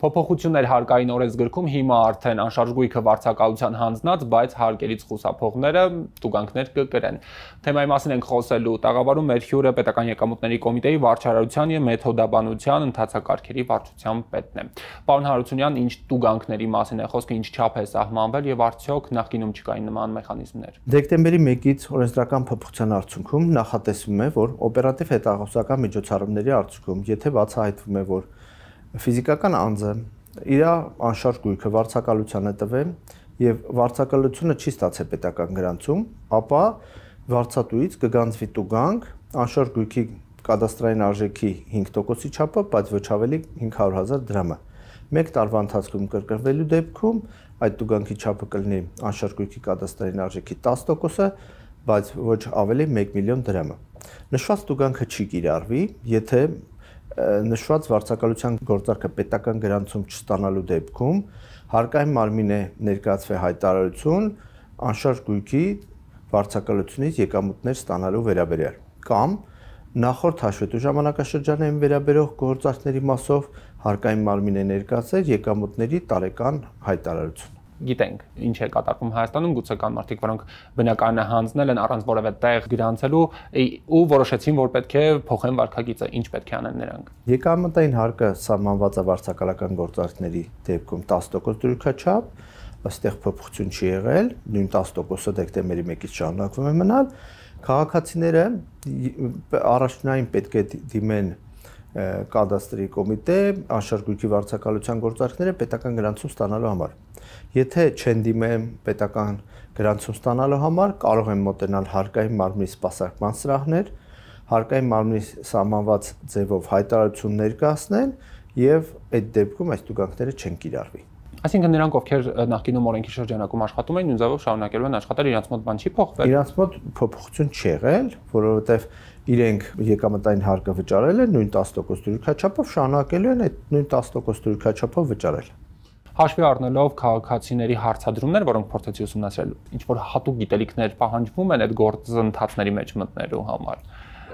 Փոփոխություններ հարկային օրենսգրքում հիմա արդեն անշարժ գույքը վարձակալության հանձնած, բայց հարկերից խուսափողները տուգանքներ կկրեն։ Թեմայի մասին ենք խոսելու տաղավարում մեր հյուրը Պետական եկամուտների կոմիտեի վարչարարության եւ մեթոդաբանության ընդհանրակարգերի վարչության պետն է։ Պարոն Հարությունյան, ինչ տուգանքների մասին է խոսքը, ինչ չափ է սահմանվել եւ արդյոք նախկինում չկային նման մեխանիզմներ։ Դեկտեմբերի 1-ից օրենսդրական փոփոխության արդյունքում նախատեսվում է, որ օպերատիվ հետախուզական միջոցառումների արդյունքում, եթե բացահայտվում է, որ ֆիզիկական անձը իր անշարժ գույքը վարձակալությանը տվել եւ վարձակալությունը չի ստացել պետական գրանցում, ապա վարձատուից կգանձվի տուգանք անշարժ գույքի կադաստրային արժեքի 5%-ի չափը, բայց ոչ ավելի 500.000 դրամը։ 1 տարվա ընթացքում կրկնվելու դեպքում այդ տուգանքի չափը կլինի անշարժ գույքի կադաստրային արժեքի 10%-ը, բայց ոչ ավելի 1 միլիոն դրամը։ Նշված տուգանքը չի կիրառվի, եթե նշված վարձակալության գործարքը պետական գրանցում չստանալու դեպքում հարկային մարմին է ներկայացվի հայտարարություն անշարժ գույքի վարձակալությունից եկամուտներ ստանալու վերաբերյալ կամ նախորդ հաշվետու ժամանակաշրջանային վերաբերող գործարքների մասով հարկային մարմին է ներկայացել եկամուտների տարեկան հայտարարություն գիտենք ինչ է կատարվում Հայաստանում, գուցե կան մարդիկ, որոնք բնակարանը հանձնել են առանց որևէ տեղ գրանցելու ու որոշեցին, որ պետք է փոխեն վարկագիծը, ինչ պետք է անեն նրանք։ Եկամտային հարկը սահմանված է վարձակալական գործարքների դեպքում 10% դրույքաչափ, այստեղ փոփոխություն չի եղել, նույն 10%-ը դեկտեմբերի 1-ից շարունակվում է մնալ։ Քաղաքացիները առաջնային պետք է դիմեն դի կադաստրի կոմիտե անշարժույթի վարձակալության գործարքները պետական գրանցում ստանալու համար։ Եթե չեն դիմեմ պետական գրանցում ստանալու համար, կարող են մոտենալ հարկային մարմնի սպասարկման սրահներ, հարկային մարմնի սահմանված ձևով հայտարարություն ներկայացնել եւ այդ դեպքում այս տուգանքները չեն կիրառվի։ Այսինքն նրանք ովքեր նախկինում օրենքի շրջանակում աշխատում էին, նույն ձևով շարունակելու են աշխատել, իրանց մոտ բան չի փոխվել։ Իրանց մոտ փոփոխություն չի եղել, որովհետև իրենք եկամտային հարկը վճարել են նույն 10% դրույքաչափով, շարունակելու են այդ նույն 10% դրույքաչափով վճարել հաշվի առնելով քաղաքացիների հարցադրումներ, որոնք փորձեցի ուսումնասիրել, ինչ որ հատուկ գիտելիքներ պահանջվում են այդ գործընթացների մեջ մտնելու համար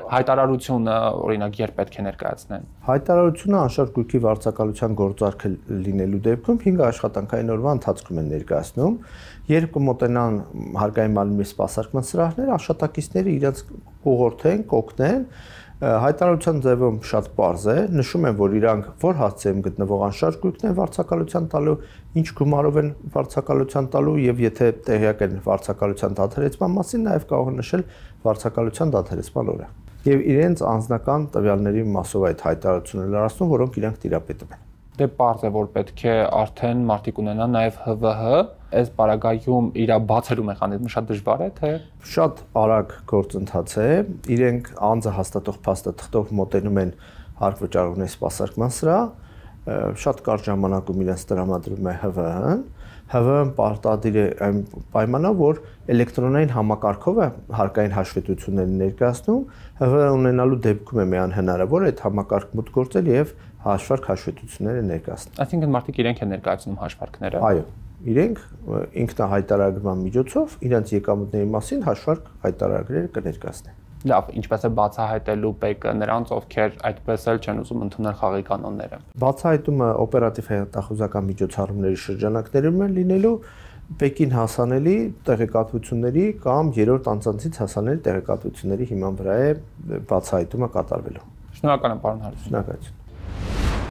հայտարարությունը օրինակ երբ պետք է ներկայացնեն։ Հայտարարությունը անշարժ գույքի վարձակալության գործարքը լինելու դեպքում 5 աշխատանքային օրվա ընթացքում են ներկայացնում, երբ կմոտենան հարկային մարմնի սպասարկման սրահները, աշխատակիցները իրենց ուղղորդեն, կօգնեն հայտարարության ձևը շատ པարզ է նշում են որ իրանք որ հասցեում գտնվող անշարժ գույքն են վարձակալության տալու ինչ գումարով են վարձակալության տալու եւ եթե տեղյակ են վարձակալության դադարեցման մասին նաեւ կարող են նշել վարձակալության դադարեցման օրը եւ իրենց անձնական տվյալների մասով այդ հայտարարությունը լրացնում որոնք իրանք տիրապետում են դե པարզ է որ պետք է արդեն մարտիկ ունենան նաեւ ՀՎՀ այս բարագայում իր բացելու մեխանիզմը շատ դժվար է, թե շատ արագ գործընթաց է։ Իրենք անձը հաստատող փաստաթղթով մոտենում են հարկ վճարողների սպասարկման սրա, շատ կարճ ժամանակում իրենց տրամադրում է ՀՎՀ-ն, ՀՎ-ն պարտադիր է այն պայմանով, որ էլեկտրոնային համակարգով է հարկային հաշվետվությունները ներկայացնում, ՀՎ-ը ունենալու դեպքում է միան հնարավոր այդ համակարգ մուտք գործել եւ հաշվարկ հաշվետվությունները ներկայացնել։ Այսինքն մարդիկ իրենք են ներկայացնում հաշվարկները։ Այո իրենք ինքնահայտարարման միջոցով իրենց եկամուտների մասին հաշվարկ հայտարարագրեր կներկայացնեն։ Լավ, ինչպես է բացահայտելու ՊԿ նրանց, ովքեր այդպես էլ չեն ուզում ընդունել խաղի կանոնները։ Բացահայտումը օպերատիվ հետախուզական միջոցառումների շրջանակներում են լինելու ՊԿ-ին հասանելի տեղեկատվությունների կամ երրորդ անձանցից հասանելի տեղեկատվությունների հիման վրա է բացահայտումը կատարվելու։ Շնորհակալ եմ, պարոն Հարություն։ Շնորհակալություն։